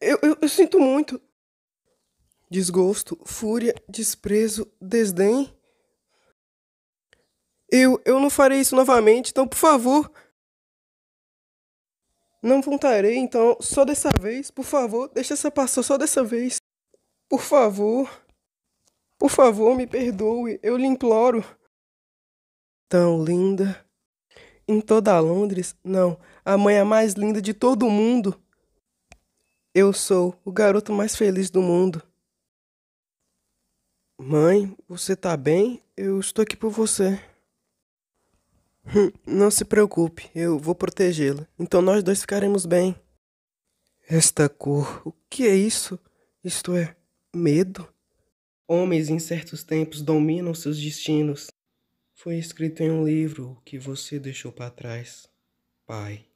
Eu, eu, eu sinto muito. Desgosto, fúria, desprezo, desdém. Eu, eu não farei isso novamente, então, por favor. Não voltarei, então, só dessa vez, por favor, deixa essa passar só dessa vez. Por favor. Por favor, me perdoe, eu lhe imploro. Tão linda. Em toda Londres, não, a mãe é a mais linda de todo o mundo. Eu sou o garoto mais feliz do mundo. Mãe, você tá bem? Eu estou aqui por você. Hum, não se preocupe, eu vou protegê-la. Então nós dois ficaremos bem. Esta cor, o que é isso? Isto é medo? Homens em certos tempos dominam seus destinos. Foi escrito em um livro que você deixou para trás, pai.